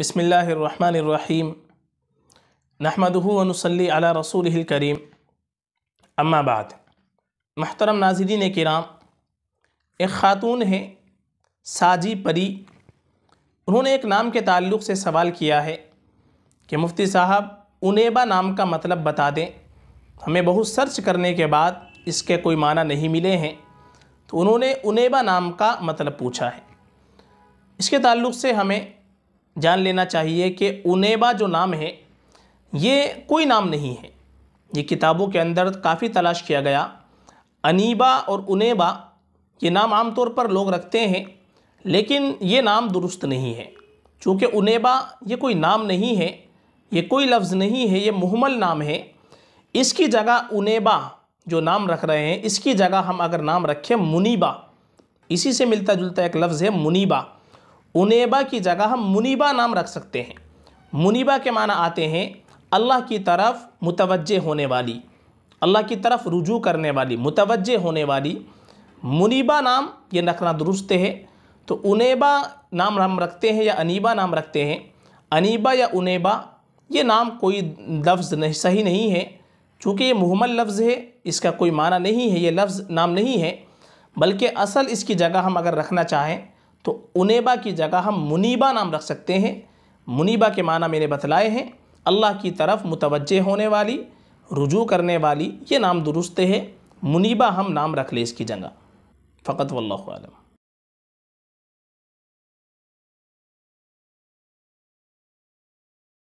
बसमीम नहमदनसली अला रसूल करीम अम्माबाद महतरम नाजरीन कराम एक ख़ातून है साजी परी उन्होंने एक नाम के ताल्लुक से सवाल किया है कि मुफ्ती साहब उनेबा नाम का मतलब बता दें हमें बहुत सर्च करने के बाद इसके कोई माना नहीं मिले हैं तो उन्होंने उनेबा नाम का मतलब पूछा है इसके ताल्लुक से हमें जान लेना चाहिए कि उनेबा जो नाम है ये कोई नाम नहीं है ये किताबों के अंदर काफ़ी तलाश किया गया अनीबा और उनेबा ये नाम आमतौर पर लोग रखते हैं लेकिन ये नाम दुरुस्त नहीं है चूँकि उनेबा ये कोई नाम नहीं है ये कोई लफ्ज़ नहीं है ये मुहमल नाम है इसकी जगह उनेबा जो नाम रख रहे हैं इसकी जगह हम अगर नाम रखें मुनीबा इसी से मिलता जुलता एक लफ्ज़ है मुनीबा उनेबा की जगह हम मुनीबा नाम रख सकते हैं मुनीबा के माना आते हैं अल्लाह की तरफ मुतवजह होने वाली अल्लाह की तरफ रुजू करने वाली मुतवजह होने वाली मुनीबा नाम ये रखना दुरुस्त है तो उनेबा नाम हम रखते हैं या अनीबा नाम रखते हैं अनीबा या उनेबा ये नाम कोई लफ्ज़ नहीं सही नहीं है चूँकि ये मुहमल लफ्ज़ है इसका कोई माना नहीं है ये लफ्ज़ नाम नहीं है बल्कि असल इसकी जगह हम अगर रखना चाहें तो उनेबा की जगह हम मुनीबा नाम रख सकते हैं मुनीबा के माना मैंने बतलाए हैं अल्लाह की तरफ मुतवजह होने वाली रुजू करने वाली ये नाम दुरुस्त है मुनीबा हम नाम रख ले इसकी जगह फ़कत वल्लम